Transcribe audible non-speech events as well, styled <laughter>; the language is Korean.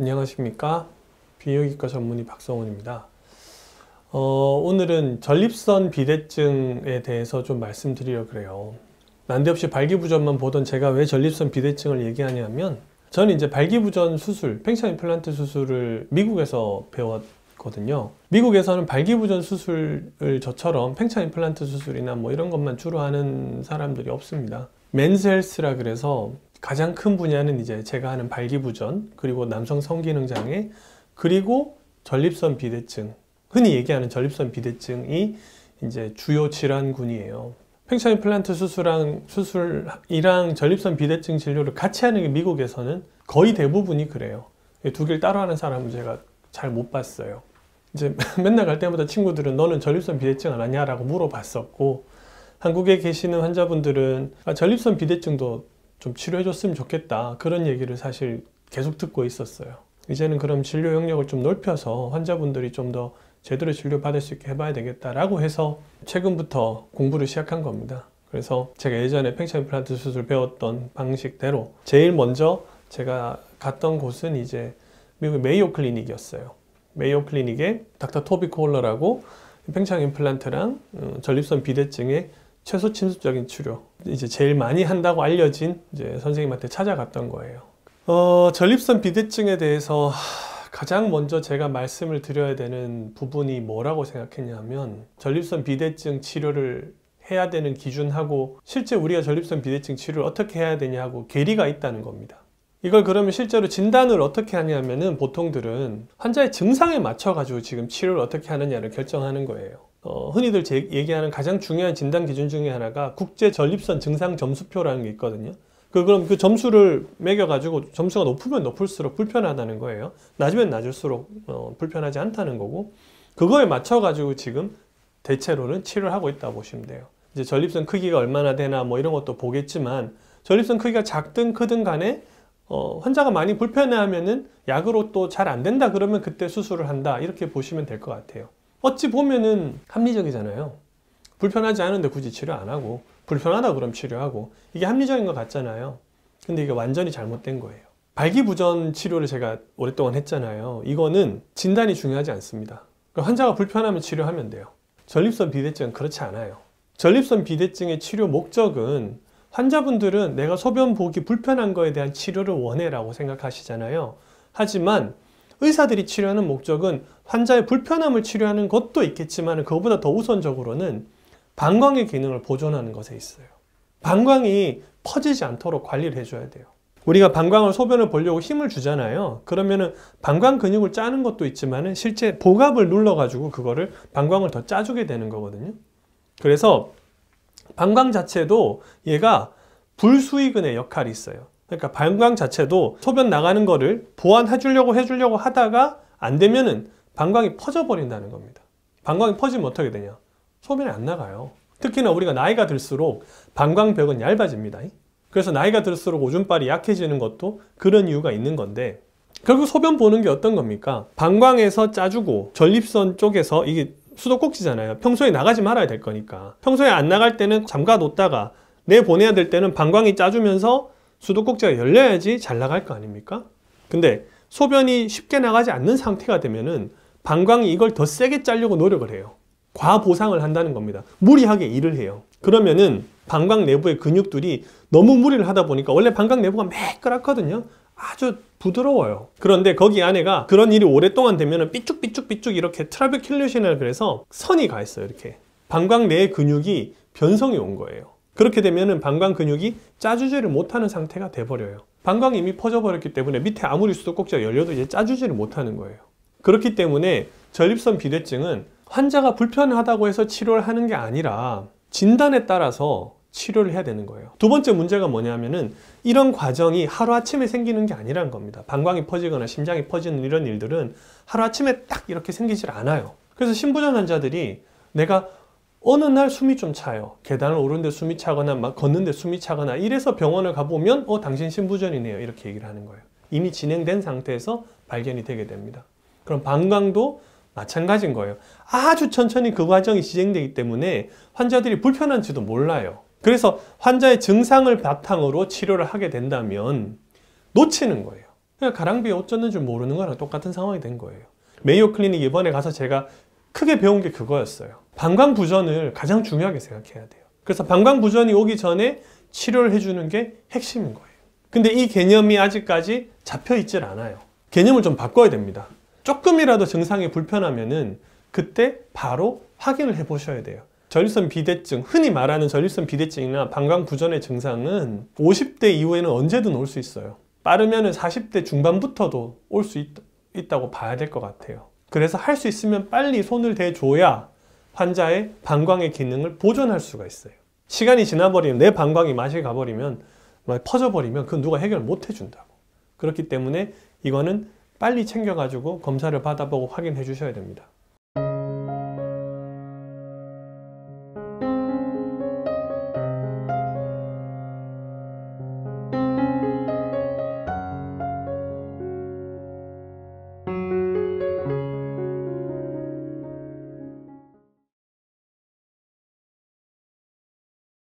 안녕하십니까 비뇨기과 전문의 박성훈입니다 어, 오늘은 전립선 비대증에 대해서 좀 말씀드리려고 그래요 난데없이 발기부전만 보던 제가 왜 전립선 비대증을 얘기하냐면 저는 이제 발기부전 수술 팽창 임플란트 수술을 미국에서 배웠거든요 미국에서는 발기부전 수술을 저처럼 팽창 임플란트 수술이나 뭐 이런 것만 주로 하는 사람들이 없습니다 맨스 스라 그래서 가장 큰 분야는 이제 제가 하는 발기부전 그리고 남성 성기능 장애 그리고 전립선 비대증 흔히 얘기하는 전립선 비대증이 이제 주요 질환군이에요. 팽창 임플란트 수술랑 수술이랑 전립선 비대증 진료를 같이 하는 게 미국에서는 거의 대부분이 그래요. 두 개를 따로 하는 사람은 제가 잘 못 봤어요. 이제 <laughs> 맨날 갈 때마다 친구들은 너는 전립선 비대증 안 하냐라고 물어봤었고 한국에 계시는 환자분들은 아, 전립선 비대증도 좀 치료해줬으면 좋겠다. 그런 얘기를 사실 계속 듣고 있었어요. 이제는 그럼 진료 영역을 좀 넓혀서 환자분들이 좀 더 제대로 진료받을 수 있게 해봐야 되겠다라고 해서 최근부터 공부를 시작한 겁니다. 그래서 제가 예전에 팽창 임플란트 수술 배웠던 방식대로 제일 먼저 제가 갔던 곳은 이제 미국 메이오 클리닉이었어요. 메이오 클리닉에 닥터 토비 코홀러라고 팽창 임플란트랑 어, 전립선 비대증의 최소 침습적인 치료 이제 제일 많이 한다고 알려진 이제 선생님한테 찾아갔던 거예요. 어, 전립선 비대증에 대해서 가장 먼저 제가 말씀을 드려야 되는 부분이 뭐라고 생각했냐면 전립선 비대증 치료를 해야 되는 기준하고 실제 우리가 전립선 비대증 치료를 어떻게 해야 되냐고 괴리가 있다는 겁니다. 이걸 그러면 실제로 진단을 어떻게 하냐면은 보통들은 환자의 증상에 맞춰 가지고 지금 치료를 어떻게 하느냐를 결정하는 거예요. 어, 흔히들 제, 얘기하는 가장 중요한 진단 기준 중에 하나가 국제 전립선 증상 점수표라는 게 있거든요. 그 그럼 그 점수를 매겨 가지고 점수가 높으면 높을수록 불편하다는 거예요. 낮으면 낮을수록 어, 불편하지 않다는 거고 그거에 맞춰 가지고 지금 대체로는 치료를 하고 있다 고 보시면 돼요. 이제 전립선 크기가 얼마나 되나 뭐 이런 것도 보겠지만 전립선 크기가 작든 크든 간에 어, 환자가 많이 불편해하면은 약으로 또 잘 안 된다 그러면 그때 수술을 한다 이렇게 보시면 될 것 같아요. 어찌 보면은 합리적이잖아요. 불편하지 않은데 굳이 치료 안 하고 불편하다 그럼 치료하고 이게 합리적인 것 같잖아요. 근데 이게 완전히 잘못된 거예요. 발기부전 치료를 제가 오랫동안 했잖아요. 이거는 진단이 중요하지 않습니다. 그러니까 환자가 불편하면 치료하면 돼요. 전립선 비대증은 그렇지 않아요. 전립선 비대증의 치료 목적은 환자분들은 내가 소변 보기 불편한 거에 대한 치료를 원해라고 생각하시잖아요. 하지만 의사들이 치료하는 목적은 환자의 불편함을 치료하는 것도 있겠지만 그것보다더 우선적으로는 방광의 기능을 보존하는 것에 있어요. 방광이 퍼지지 않도록 관리를 해줘야 돼요. 우리가 방광을 소변을 보려고 힘을 주잖아요. 그러면은 방광 근육을 짜는 것도 있지만 실제 복압을 눌러가지고 그거를 방광을 더 짜주게 되는 거거든요. 그래서 방광 자체도 얘가 불수의근의 역할이 있어요. 그러니까 방광 자체도 소변 나가는 거를 보완해 주려고 해 주려고 하다가 안 되면은 방광이 퍼져 버린다는 겁니다. 방광이 퍼지면 어떻게 되냐? 소변이 안 나가요. 특히나 우리가 나이가 들수록 방광벽은 얇아집니다. 그래서 나이가 들수록 오줌발이 약해지는 것도 그런 이유가 있는 건데 결국 소변 보는 게 어떤 겁니까? 방광에서 짜주고 전립선 쪽에서 이게 수도꼭지잖아요. 평소에 나가지 말아야 될 거니까. 평소에 안 나갈 때는 잠가 놓다가 내 보내야 될 때는 방광이 짜주면서 수도꼭지가 열려야지 잘 나갈 거 아닙니까? 근데 소변이 쉽게 나가지 않는 상태가 되면은 방광이 이걸 더 세게 짜려고 노력을 해요. 과보상을 한다는 겁니다. 무리하게 일을 해요. 그러면은 방광 내부의 근육들이 너무 무리를 하다 보니까 원래 방광 내부가 매끄럽거든요. 아주 부드러워요. 그런데 거기 안에가 그런 일이 오랫동안 되면은 삐쭉삐쭉삐쭉 이렇게 트라베큘레신을 그래서 선이 가 있어요. 이렇게. 방광 내의 근육이 변성이 온 거예요. 그렇게 되면 방광 근육이 짜주지를 못하는 상태가 돼버려요. 방광이 이미 퍼져버렸기 때문에 밑에 아무리 수도꼭지가 열려도 이제 짜주지를 못하는 거예요. 그렇기 때문에 전립선 비대증은 환자가 불편하다고 해서 치료를 하는 게 아니라 진단에 따라서 치료를 해야 되는 거예요. 두 번째 문제가 뭐냐면은 이런 과정이 하루아침에 생기는 게아니라는 겁니다. 방광이 퍼지거나 심장이 퍼지는 이런 일들은 하루아침에 딱 이렇게 생기질 않아요. 그래서 신부전 환자들이 내가 어느 날 숨이 좀 차요. 계단을 오르는데 숨이 차거나 막 걷는데 숨이 차거나 이래서 병원을 가보면 어 당신 심부전이네요. 이렇게 얘기를 하는 거예요. 이미 진행된 상태에서 발견이 되게 됩니다. 그럼 방광도 마찬가지인 거예요. 아주 천천히 그 과정이 진행되기 때문에 환자들이 불편한지도 몰라요. 그래서 환자의 증상을 바탕으로 치료를 하게 된다면 놓치는 거예요. 그냥 그러니까 가랑비에 어 젖는 줄 모르는 거랑 똑같은 상황이 된 거예요. 메이오 클리닉 이번에 가서 제가 크게 배운 게 그거였어요. 방광부전을 가장 중요하게 생각해야 돼요. 그래서 방광부전이 오기 전에 치료를 해주는 게 핵심인 거예요. 근데 이 개념이 아직까지 잡혀있질 않아요. 개념을 좀 바꿔야 됩니다. 조금이라도 증상이 불편하면은 그때 바로 확인을 해보셔야 돼요. 전립선 비대증, 흔히 말하는 전립선 비대증이나 방광부전의 증상은 50대 이후에는 언제든 올 수 있어요. 빠르면 40대 중반부터도 올 수 있다고 봐야 될 것 같아요. 그래서 할 수 있으면 빨리 손을 대줘야 환자의 방광의 기능을 보존할 수가 있어요. 시간이 지나버리면 내 방광이 맛이 가버리면 퍼져버리면 그건 누가 해결 못 해준다고. 그렇기 때문에 이거는 빨리 챙겨가지고 검사를 받아보고 확인해 주셔야 됩니다.